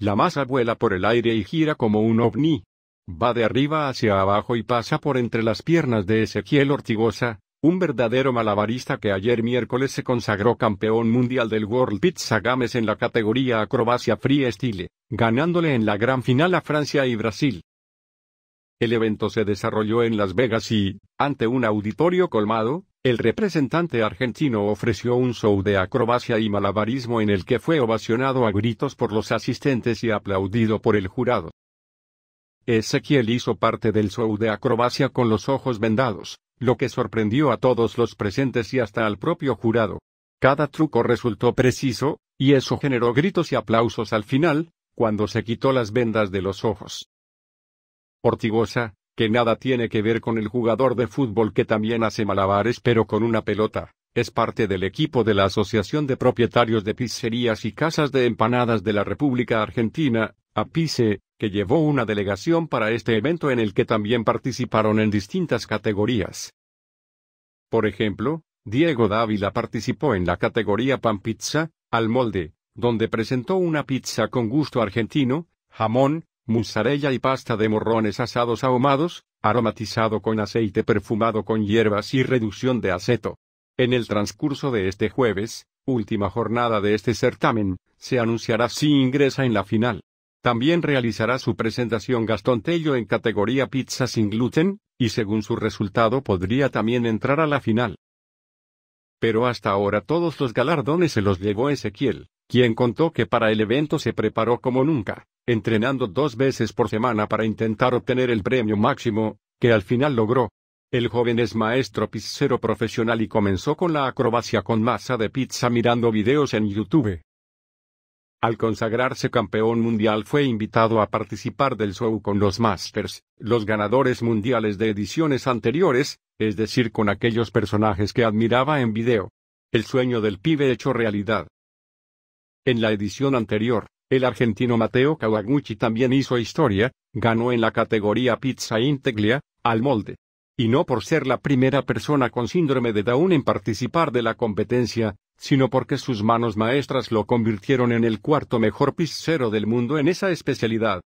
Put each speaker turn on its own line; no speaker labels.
La masa vuela por el aire y gira como un ovni. Va de arriba hacia abajo y pasa por entre las piernas de Ezequiel Ortigosa, un verdadero malabarista que ayer miércoles se consagró campeón mundial del World Pizza Games en la categoría acrobacia freestyle, ganándole en la gran final a Francia y Brasil. El evento se desarrolló en Las Vegas y, ante un auditorio colmado, el representante argentino ofreció un show de acrobacia y malabarismo en el que fue ovacionado a gritos por los asistentes y aplaudido por el jurado. Ezequiel hizo parte del show de acrobacia con los ojos vendados, lo que sorprendió a todos los presentes y hasta al propio jurado. Cada truco resultó preciso, y eso generó gritos y aplausos al final, cuando se quitó las vendas de los ojos. Hortigosa que nada tiene que ver con el jugador de fútbol que también hace malabares pero con una pelota. Es parte del equipo de la Asociación de Propietarios de Pizzerías y Casas de Empanadas de la República Argentina, APICE, que llevó una delegación para este evento en el que también participaron en distintas categorías. Por ejemplo, Diego Dávila participó en la categoría Pan Pizza, al molde, donde presentó una pizza con gusto argentino, jamón, mozzarella y pasta de morrones asados ahumados, aromatizado con aceite perfumado con hierbas y reducción de aceto. En el transcurso de este jueves, última jornada de este certamen, se anunciará si ingresa en la final. También realizará su presentación Gastón Tello en categoría pizza sin gluten, y según su resultado podría también entrar a la final. Pero hasta ahora todos los galardones se los llevó Ezequiel quien contó que para el evento se preparó como nunca, entrenando dos veces por semana para intentar obtener el premio máximo, que al final logró. El joven es maestro pizzero profesional y comenzó con la acrobacia con masa de pizza mirando videos en YouTube. Al consagrarse campeón mundial fue invitado a participar del show con los Masters, los ganadores mundiales de ediciones anteriores, es decir, con aquellos personajes que admiraba en video. El sueño del pibe hecho realidad. En la edición anterior, el argentino Mateo Kawaguchi también hizo historia, ganó en la categoría Pizza Integlia, al molde. Y no por ser la primera persona con síndrome de Down en participar de la competencia, sino porque sus manos maestras lo convirtieron en el cuarto mejor pizzero del mundo en esa especialidad.